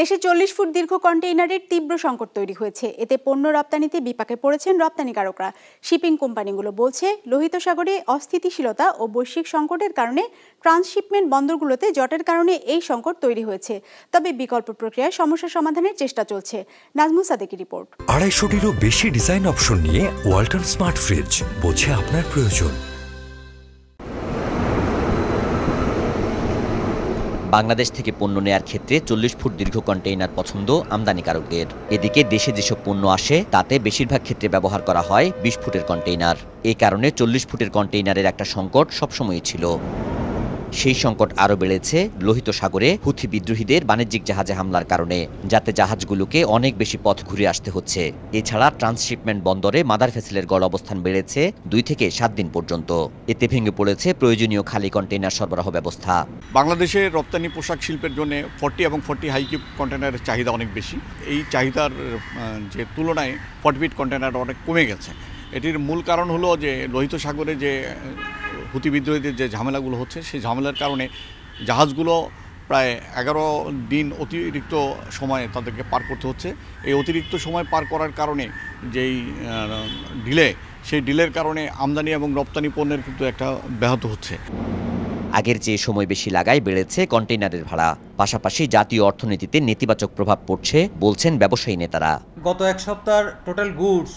দেশে চল্লিশ ফুট দীর্ঘ কন্টেইনারের তীব্র সংকট তৈরি হয়েছে এতে পণ্য রপ্তানিতে বিপাকে পড়েছেন রপ্তানিকারকরা শিপিং কোম্পানিগুলো বলছে লোহিত সাগরে অস্থিতিশীলতা ও বৈশ্বিক সংকটের কারণে ট্রান্সশিপমেন্ট বন্দরগুলোতে জটের কারণে এই সংকট তৈরি হয়েছে তবে বিকল্প প্রক্রিয়ায় সমস্যা সমাধানের চেষ্টা চলছে নাজমুল সাদেকি রিপোর্ট আড়াইশোটিরও বেশি ডিজাইন অপশন নিয়ে ওয়াল্টন স্মার্ট ফ্রিজ বোঝে আপনার প্রয়োজন বাংলাদেশ থেকে পণ্য নেয়ার ক্ষেত্রে চল্লিশ ফুট দীর্ঘ কন্টেইনার পছন্দ আমদানিকারকদের এদিকে দেশে যেসব পণ্য আসে তাতে বেশিরভাগ ক্ষেত্রে ব্যবহার করা হয় বিশ ফুটের কন্টেইনার এ কারণে চল্লিশ ফুটের কন্টেইনারের একটা সংকট সবসময়ই ছিল সেই সংকট আরও বেড়েছে লোহিত সাগরে হুথি বিদ্রোহীদের বাণিজ্যিক জাহাজে হামলার কারণে যাতে জাহাজগুলোকে অনেক বেশি পথ ঘুরে আসতে হচ্ছে এছাড়া ট্রান্সশিপমেন্ট বন্দরে মাদার ফেসিলের গড় অবস্থান বেড়েছে দুই থেকে সাত দিন পর্যন্ত এতে ভেঙে পড়েছে প্রয়োজনীয় খালি কন্টেনার সরবরাহ ব্যবস্থা বাংলাদেশে রপ্তানি পোশাক শিল্পের জন্য ফর্টি এবং ফর্টি হাইকিউব কন্টেনারের চাহিদা অনেক বেশি এই চাহিদার যে তুলনায় ফর্টিফিট কন্টেনার অনেক কমে গেছে এটির মূল কারণ হলো যে লোহিত সাগরে যে হুতি বিদ্রোহীদের যে ঝামেলাগুলো হচ্ছে সেই ঝামেলার কারণে জাহাজগুলো প্রায় এগারো দিন অতিরিক্ত সময়ে তাদেরকে পার করতে হচ্ছে এই অতিরিক্ত সময় পার করার কারণে যেই ডিলে সেই ডিলের কারণে আমদানি এবং রপ্তানি পণ্যের কিন্তু একটা ব্যাহত হচ্ছে আগের যে সময় বেশি লাগায় বেড়েছে কন্টেইনারের ভাড়া পাশাপাশি জাতীয় অর্থনীতিতে নেতিবাচক প্রভাব পড়ছে বলছেন ব্যবসায়ী নেতারা গত এক সপ্তাহ টোটাল গুডস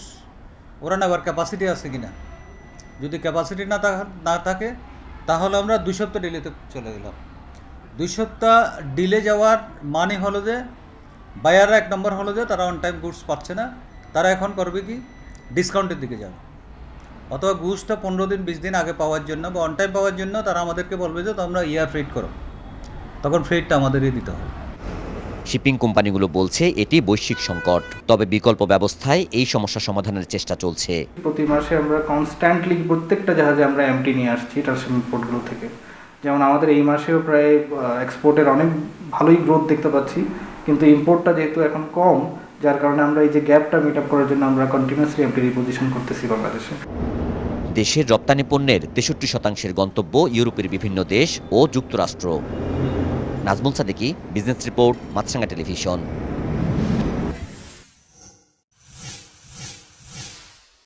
ওরান ক্যাপাসিটি আছে কিনা যদি ক্যাপাসিটি না না থাকে তাহলে আমরা দুই সপ্তাহ ডিলেতে চলে গেলাম দুই সপ্তাহ ডিলে যাওয়ার মানে হলো যে বায়াররা এক নম্বর হলো যে তারা অন টাইম গুডস পাচ্ছে না তারা এখন করবে কি ডিসকাউন্টের দিকে যাবে অথবা গুডসটা পনেরো দিন বিশ দিন আগে পাওয়ার জন্য বা অন টাইম পাওয়ার জন্য তারা আমাদেরকে বলবে যে তোমরা ইয়ার ফ্রেড করো তখন ফ্রেডটা আমাদেরই দিতে হবে শিপিং কোম্পানিগুলো বলছে এটি বৈশ্বিক সংকট তবে বিকল্প ব্যবস্থায় এই সমস্যা সমাধানের চেষ্টা চলছে প্রতি মাসে আমরা কনস্ট্যান্টলি প্রত্যেকটা জাহাজে আমরা এমটি নিয়ে আসছি রাশিয়ান পোর্টগুলো থেকে যেমন আমাদের এই মাসেও প্রায় এক্সপোর্টের অনেক ভালোই গ্রোথ দেখতে পাচ্ছি কিন্তু ইম্পোর্টটা যেহেতু এখন কম যার কারণে আমরা এই যে গ্যাপটা মিট আপ করার জন্য আমরা কন্টিনিউয়াসলি এমটি রিপোজিশন করতেছি বাংলাদেশে দেশের রপ্তানি পণ্যের তেষট্টি শতাংশের গন্তব্য ইউরোপের বিভিন্ন দেশ ও যুক্তরাষ্ট্র নাজমুল সাদিকি বিজনেস রিপোর্ট মাতসাঙ্গা টেলিভিশন